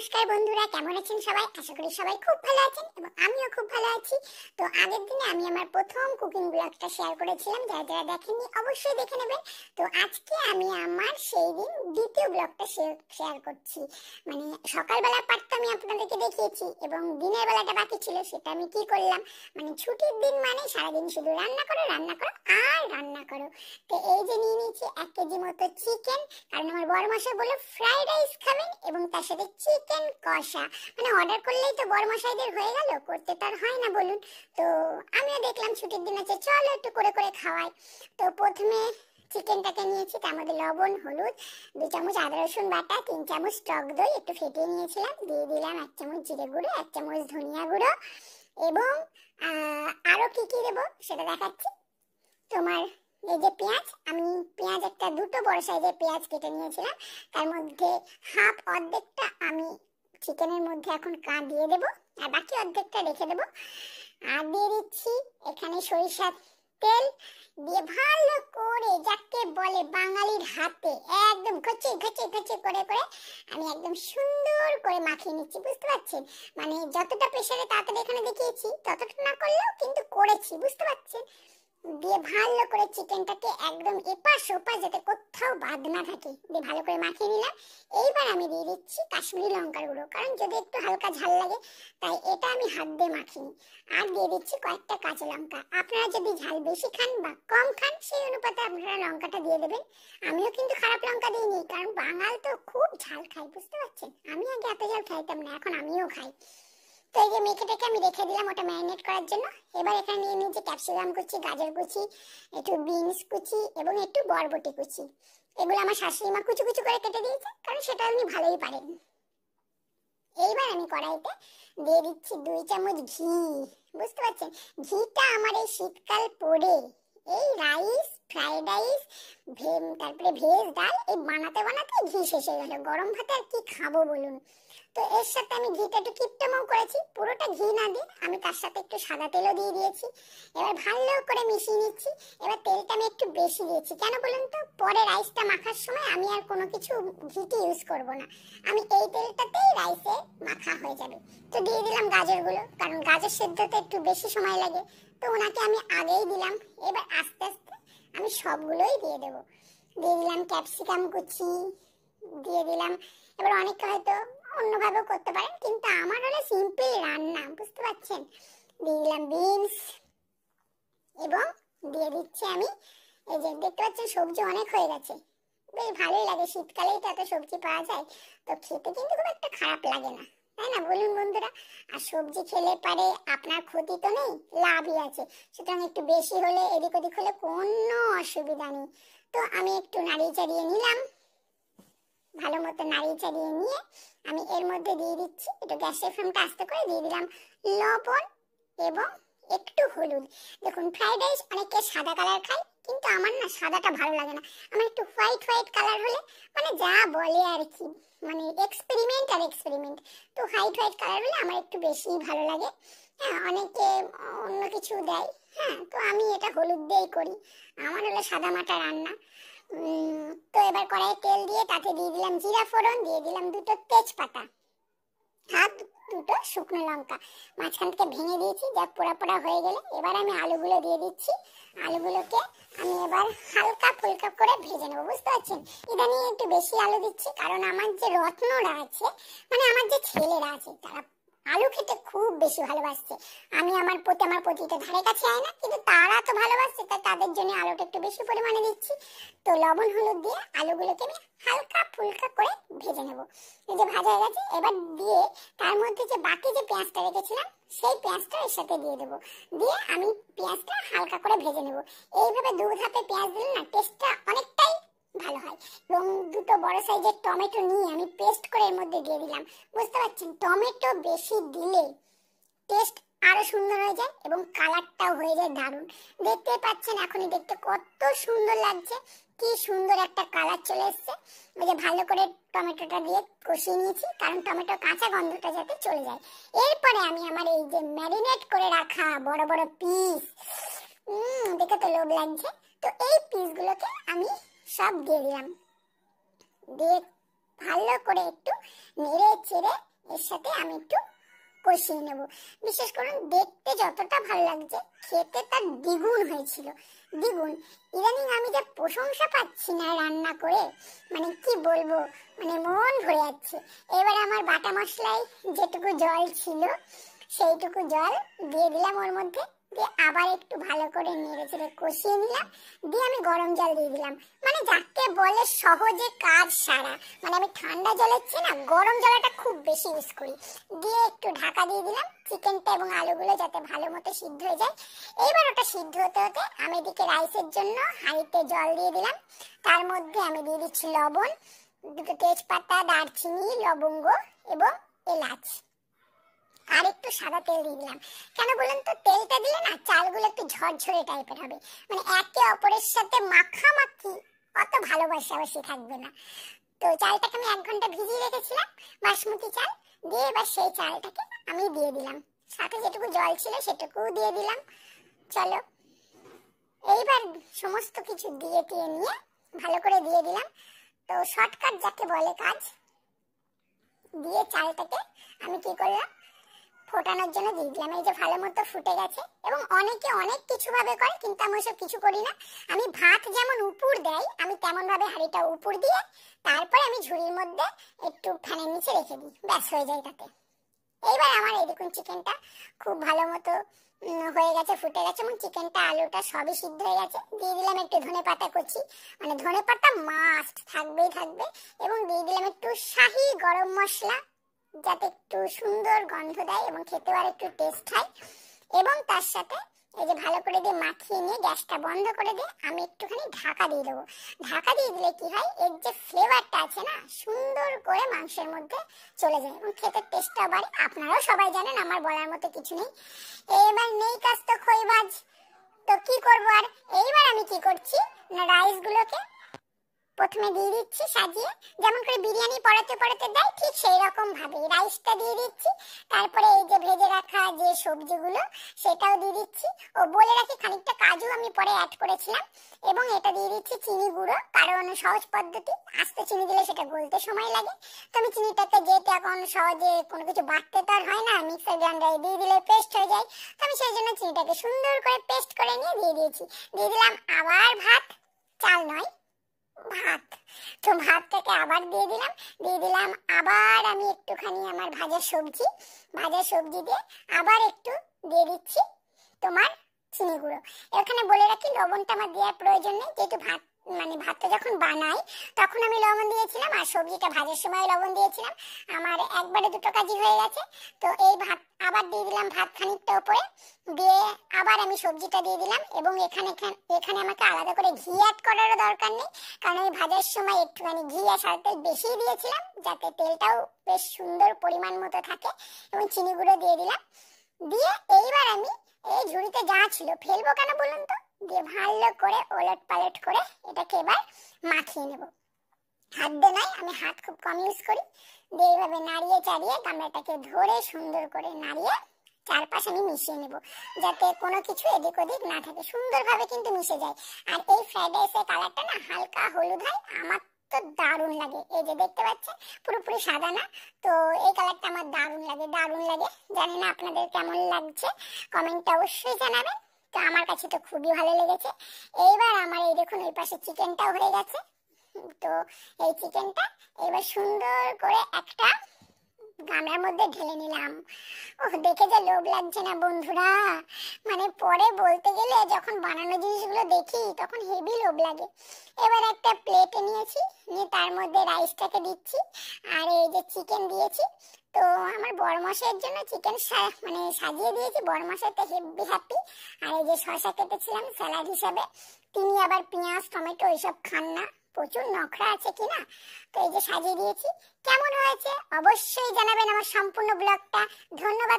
নমস্কার বন্ধুরা কেমন আছেন সবাই আশা করি সবাই খুব ভালো আছেন এবং আমিও খুব ভালো আছি তো আগের দিনে আমি আমার প্রথম কুকিং ব্লগটা শেয়ার করেছিলাম যারা যারা দেখেননি অবশ্যই দেখে নেবেন তো আজকে আমি আমার সেই দিন দ্বিতীয় ব্লগটা শেয়ার করছি মানে সকালবেলা পার্টটা আমি আপনাদেরকে দেখিয়েছি এবং দিনের বেলাটা বাকি ছিল সেটা আমি কি করলাম মানে ছুটির দিন মানে সারাদিন শুধু রান্না করো রান্না করো আর রান্না করো তো এই যে নিয়ে নিয়েছি এক কেজি মতো চিকেন কারণ আমার বড় মশাই বলে ফ্রাইড রাইস খাবেন এবং তার সাথে চিকেন চিকেন কষা মানে অর্ডার করলেই তো বড়মশাইদের হয়ে গেল করতে তার হয় না বলুন তো আমিও দেখলাম ছুটির দিন আছে চলো একটু করে করে খাওয়াই তো প্রথমে চিকেনটাকে নিয়েছি তার মধ্যে লবণ হলুদ দু চামচ আদা রসুন বাটা তিন চামচ টক দই একটু ফেটিয়ে নিয়েছিলাম দিয়ে দিলাম এক চামচ জিরে গুঁড়ো এক চামচ ধনিয়া গুঁড়ো এবং আরও কী কী দেবো সেটা দেখাচ্ছি তোমার এই যে পেঁয়াজ হ্যাঁ, দুটো বড় সাইজের পেঁয়াজ কেটে নিয়েছিলাম তার মধ্যে হাফ অর্ধেকটা আমি চিকেনের মধ্যে এখন কা দিয়ে দেবো আর বাকি অর্ধেকটা রেখে দেবো আর দিয়ে দিচ্ছি এখানে সরিষার তেল দিয়ে ভালো করে যাকে বলে বাঙালির হাতে একদম খচি খচি খচি করে করে আমি একদম সুন্দর করে মাখিয়ে নিচ্ছি বুঝতে পারছেন মানে যতটা প্রেশারে তাড়াতাড়ি এখানে দেখিয়েছি ততটা না করলেও কিন্তু করেছি বুঝতে পারছেন দিয়ে ভালো করে চিকেনটাকে একদম এপাশ ওপাশ যাতে কোথাও বাদ না থাকে দিয়ে ভালো করে মাখিয়ে নিলাম এইবার আমি দিয়ে দিচ্ছি কাশ্মীরি লঙ্কার গুঁড়ো কারণ যদি একটু হালকা ঝাল লাগে তাই এটা আমি হাত দিয়ে মাখিনি আর দিয়ে দিচ্ছি কয়েকটা কাঁচা লঙ্কা আপনারা যদি ঝাল বেশি খান বা কম খান সেই অনুপাতে আপনারা লঙ্কাটা দিয়ে দেবেন আমিও কিন্তু খারাপ লঙ্কা দিইনি কারণ বাঙাল তো খুব ঝাল খাই বুঝতে পারছেন আমি আগে এত ঝাল খাইতাম না এখন আমিও খাই তো এই যে মেখেটাকে আমি রেখে দিলাম ওটা ম্যারিনেট করার জন্য এবার এখানে নিয়ে নিয়েছি ক্যাপসিকাম কুচি গাজর কুচি একটু বিনস কুচি এবং একটু বরবটি কুচি এগুলো আমার শাশুড়ি মা কুচু কুচু করে কেটে দিয়েছে কারণ সেটা উনি ভালোই পারেন এইবার আমি কড়াইতে দিয়ে দিচ্ছি দুই চামচ ঘি বুঝতে পারছেন ঘিটা আমার এই শীতকাল পড়ে এই রাইস ফ্রাইড রাইস তারপরে ভেজ ডাল এই বানাতে বানাতে ঘি শেষ হয়ে গেল গরম ভাতে আর কি খাবো বলুন তো এর সাথে আমি ঘিটা একটু কিপটামাও করেছি পুরোটা ঘি না দিয়ে আমি তার সাথে একটু সাদা তেলও দিয়ে দিয়েছি এবার ভালো করে মিশিয়ে নিচ্ছি এবার তেলটা আমি একটু বেশি দিয়েছি কেন বলুন তো পরে রাইসটা মাখার সময় আমি আর কোনো কিছু ঘিটি ইউজ করব না আমি এই তেলটাতেই রাইসে মাখা হয়ে যাবে তো দিয়ে দিলাম গাজরগুলো কারণ গাজর সেদ্ধতে একটু বেশি সময় লাগে তো ওনাকে আমি আগেই দিলাম এবার আস্তে আস্তে আমি সবগুলোই দিয়ে দেবো দিয়ে দিলাম ক্যাপসিকাম কুচি দিয়ে দিলাম এবার অনেকে হয়তো অন্যভাবেও করতে পারেন কিন্তু আমার হলো সিম্পল রান্না বুঝতে পারছেন দিয়ে দিলাম বিনস এবং দিয়ে দিচ্ছি আমি এই যে দেখতে পাচ্ছেন সবজি অনেক হয়ে গেছে বেশ ভালোই লাগে শীতকালেই তো এত সবজি পাওয়া যায় তো খেতে কিন্তু খুব একটা খারাপ লাগে না তাই না বলুন বন্ধুরা আর সবজি খেলে পারে আপনার ক্ষতি তো নেই লাভই আছে সুতরাং একটু বেশি হলে এদিক ওদিক হলে কোনো অসুবিধা নেই তো আমি একটু নাড়িয়ে চাড়িয়ে নিলাম ভালো মতো নাড়িয়ে চাড়িয়ে নিয়ে আমি এর মধ্যে দিয়ে দিচ্ছি একটু গ্যাসের ফ্লেমটা আস্তে করে দিয়ে দিলাম লবণ এবং একটু হলুদ দেখুন ফ্রাইড রাইস অনেকে সাদা কালার খায় কিন্তু আমার না সাদাটা ভালো লাগে না আমার একটু হোয়াইট হোয়াইট কালার হলে মানে যা বলে আর কি মানে এক্সপেরিমেন্ট আর এক্সপেরিমেন্ট তো হোয়াইট হোয়াইট কালার হলে আমার একটু বেশিই ভালো লাগে হ্যাঁ অনেকে অন্য কিছু দেয় হ্যাঁ তো আমি এটা হলুদ দিয়েই করি আমার হলো সাদা মাটা রান্না তো এবার কড়াইয়ে তেল দিয়ে তাতে দিয়ে দিলাম জিরা ফোড়ন দিয়ে দিলাম দুটো তেজপাতা হাত দুটো শুকনো লঙ্কা মাঝখান থেকে ভেঙে দিয়েছি যা পোড়া পোড়া হয়ে গেলে এবার আমি আলুগুলো দিয়ে দিচ্ছি আলুগুলোকে আমি এবার হালকা ফুলকা করে ভেজে নেবো বুঝতে পারছেন এটা নিয়ে একটু বেশি আলু দিচ্ছি কারণ আমার যে রত্নরা আছে মানে আমার যে ছেলেরা আছে তারা আলু খেতে খুব বেশি ভালোবাসছে আমি আমার প্রতি আমার পতিতে ধারে কাছে আয় না কিন্তু তারা তো ভালোবাসছে তাই তাদের জন্য আলুটা একটু বেশি পরিমাণে দিচ্ছি তো লবণ হলুদ দিয়ে আলুগুলোকে আমি হালকা ফুলকা করে ভেজে নেবো এই যে ভাজা হয়ে গেছে এবার দিয়ে তার মধ্যে যে বাকি যে পেঁয়াজটা রেখেছিলাম সেই পেঁয়াজটা এর সাথে দিয়ে দেবো দিয়ে আমি পেঁয়াজটা হালকা করে ভেজে নেবো এইভাবে দু ধাপে পেঁয়াজ দিলে না টেস্টটা অনেকটাই ভালো হয় এবং দুটো বড় সাইজের টমেটো নিয়ে আমি পেস্ট করে এর মধ্যে দিয়ে দিলাম বুঝতে পারছেন টমেটো বেশি দিলে টেস্ট আরও সুন্দর হয়ে যায় এবং কালারটাও হয়ে যায় দারুণ দেখতে পাচ্ছেন এখনই দেখতে কত সুন্দর লাগছে কি সুন্দর একটা কালার চলে এসছে ওই যে ভালো করে টমেটোটা দিয়ে কষিয়ে নিয়েছি কারণ টমেটো কাঁচা গন্ধটা যাতে চলে যায় এরপরে আমি আমার এই যে ম্যারিনেট করে রাখা বড় বড় পিস দেখে তো লোভ লাগছে তো এই পিসগুলোকে আমি সব দিয়ে দিলাম দিয়ে ভালো করে একটু নেড়ে চেড়ে এর সাথে আমি একটু কষিয়ে নেব বিশেষ করে দেখতে যতটা ভালো লাগছে খেতে তার দ্বিগুণ হয়েছিল দ্বিগুণ ইদানিং আমি যা প্রশংসা পাচ্ছি না রান্না করে মানে কি বলবো মানে মন ভরে যাচ্ছে এবার আমার বাটা মশলায় যেটুকু জল ছিল সেইটুকু জল দিয়ে দিলাম ওর মধ্যে দিয়ে আবার একটু ভালো করে নেড়ে চেড়ে কষিয়ে নিলাম দিয়ে আমি গরম জল দিয়ে দিলাম মানে যাকে বলে সহজে কাজ সারা মানে আমি ঠান্ডা জলের চেয়ে না গরম জলটা খুব বেশি ইউজ করি দিয়ে একটু ঢাকা দিয়ে দিলাম চিকেনটা এবং আলুগুলো যাতে ভালো মতো সিদ্ধ হয়ে যায় এইবার ওটা সিদ্ধ হতে হতে আমি এদিকে রাইসের জন্য হাঁড়িতে জল দিয়ে দিলাম তার মধ্যে আমি দিয়ে দিচ্ছি লবণ দুটো তেজপাতা দারচিনি লবঙ্গ এবং এলাচ আর একটু সাদা তেল দিয়ে দিলাম কেন বলুন তো তেলটা দিলে না চালগুলো একটু ঝরঝরে টাইপের হবে মানে একে অপরের সাথে মাখামাখি অত ভালোবাসা অবশ্যই থাকবে না তো চালটাকে আমি এক ঘন্টা ভিজিয়ে রেখেছিলাম বাসমতি চাল দিয়ে এবার সেই চালটাকে আমি দিয়ে দিলাম সাথে যেটুকু জল ছিল সেটুকুও দিয়ে দিলাম চলো এইবার সমস্ত কিছু দিয়ে টিয়ে নিয়ে ভালো করে দিয়ে দিলাম তো শর্টকাট যাকে বলে কাজ দিয়ে চালটাকে আমি কি করলাম ফোটানোর জন্য দিয়ে দিলাম এই যে ভালো মতো ফুটে গেছে এবং অনেকে অনেক কিছু ভাবে করে কিন্তু আমি ওসব কিছু করি না আমি ভাত যেমন উপুর দেয় আমি তেমন ভাবে হাঁড়িটা উপর দিয়ে তারপরে আমি ঝুড়ির মধ্যে একটু ফ্যানের নিচে রেখে দিই ব্যাস হয়ে যায় তাতে এইবার আমার এই দেখুন চিকেনটা খুব ভালো মতো হয়ে গেছে ফুটে গেছে এবং চিকেনটা আলুটা সবই সিদ্ধ হয়ে গেছে দিয়ে দিলাম একটু ধনে পাতা কুচি মানে ধনে পাতা মাস্ট থাকবেই থাকবে এবং দিয়ে দিলাম একটু শাহি গরম মশলা যাতে একটু সুন্দর গন্ধ দেয় এবং খেতেও আর একটু টেস্ট হয় এবং তার সাথে এই যে ভালো করে দিয়ে মাখিয়ে নিয়ে গ্যাসটা বন্ধ করে দিয়ে আমি একটুখানি ঢাকা দিয়ে দেবো ঢাকা দিয়ে দিলে কি হয় এর যে ফ্লেভারটা আছে না সুন্দর করে মাংসের মধ্যে চলে যায় এবং খেতে টেস্টটা বাড়ে আপনারাও সবাই জানেন আমার বলার মতো কিছু নেই এবার নেই কাজ তো খইবাজ তো কি করবো আর এইবার আমি কি করছি না রাইসগুলোকে প্রথমে দিয়ে দিচ্ছি সাজিয়ে যেমন করে বিরিয়ানি পড়াতে পড়াতে দেয় ঠিক সেই রকম ভাবে রাইসটা দিয়ে দিচ্ছি তারপরে এই যে ভেজে রাখা যে সবজিগুলো সেটাও দিয়ে দিচ্ছি ও বলে রাখি খানিকটা কাজু আমি পরে অ্যাড করেছিলাম এবং এটা দিয়ে দিচ্ছি চিনি গুঁড়ো কারণ সহজ পদ্ধতি আস্তে চিনি দিলে সেটা গলতে সময় লাগে তো আমি চিনিটাকে যেহেতু এখন সহজে কোনো কিছু বাটতে তো আর হয় না মিক্সার গ্রাইন্ডারে দিয়ে দিলে পেস্ট হয়ে যায় তো আমি সেই জন্য চিনিটাকে সুন্দর করে পেস্ট করে নিয়ে দিয়ে দিয়েছি দিয়ে দিলাম আবার ভাত চাল নয় ভাত তো ভাতটাকে আবার দিয়ে দিলাম দিয়ে দিলাম আবার আমি একটুখানি আমার ভাজা সবজি ভাজা সবজি দিয়ে আবার একটু দিয়ে দিচ্ছি তোমার চিনি গুঁড়ো এখানে বলে রাখি লবণটা আমার দেওয়ার প্রয়োজন নেই যেহেতু ভাত মানে ভাতটা যখন বানাই তখন আমি লবণ দিয়েছিলাম আর সবজিটা ভাজার সময় লবণ দিয়েছিলাম আমার একবারে দুটো কাজই হয়ে গেছে তো এই ভাত আবার দিয়ে দিলাম ভাত খানিকটা ওপরে দিয়ে আবার আমি সবজিটা দিয়ে দিলাম এবং এখানে এখানে আমাকে আলাদা করে ঘি অ্যাড করারও দরকার নেই কারণ আমি ভাজার সময় একটু মানে ঘি আর সারটা বেশি দিয়েছিলাম যাতে তেলটাও বেশ সুন্দর পরিমাণ মতো থাকে এবং চিনি গুঁড়ো দিয়ে দিলাম দিয়ে এইবার আমি এই ঝুড়িতে যা ছিল ফেলবো কেন বলুন তো দিয়ে ভালো করে ওলট পালট করে এটাকে এবার মাখিয়ে নেব হাত দিয়ে নয় আমি হাত খুব কম ইউজ করি দিয়ে এইভাবে নাড়িয়ে চাড়িয়ে কামড়াটাকে ধরে সুন্দর করে নাড়িয়ে চারপাশ আমি মিশিয়ে নেব যাতে কোনো কিছু এদিক ওদিক না থাকে সুন্দরভাবে কিন্তু মিশে যায় আর এই ফ্রাইড রাইসের কালারটা না হালকা হলুদ হয় আমার তো দারুণ লাগে এই যে দেখতে পাচ্ছেন পুরোপুরি সাদা না তো এই কালারটা আমার দারুণ লাগে দারুণ লাগে জানি না আপনাদের কেমন লাগছে কমেন্টটা অবশ্যই জানাবেন আমার কাছে তো খুবই ভালো লেগেছে এইবার আমার এই দেখুন এই পাশে চিকেনটাও হয়ে গেছে তো এই চিকেনটা এবার সুন্দর করে একটা গামলার মধ্যে ঢেলে নিলাম ও দেখে যে লোভ লাগছে না বন্ধুরা মানে পরে বলতে গেলে যখন বানানো জিনিসগুলো দেখি তখন হেভি লোভ লাগে এবার একটা প্লেটে নিয়েছি নিয়ে তার মধ্যে রাইসটাকে দিচ্ছি আর এই যে চিকেন দিয়েছি আমার বরমশের জন্য চিকেন মানে সাজিয়ে দিয়েছি বরমশাই তো হেভি হ্যাপি আর এই যে শশা কেটেছিলাম স্যালাড হিসাবে তিনি আবার পেঁয়াজ টমেটো এইসব খান না প্রচুর নখরা আছে কিনা তো এই যে সাজিয়ে দিয়েছি কেমন হয়েছে অবশ্যই জানাবেন আমার সম্পূর্ণ ব্লগটা ধন্যবাদ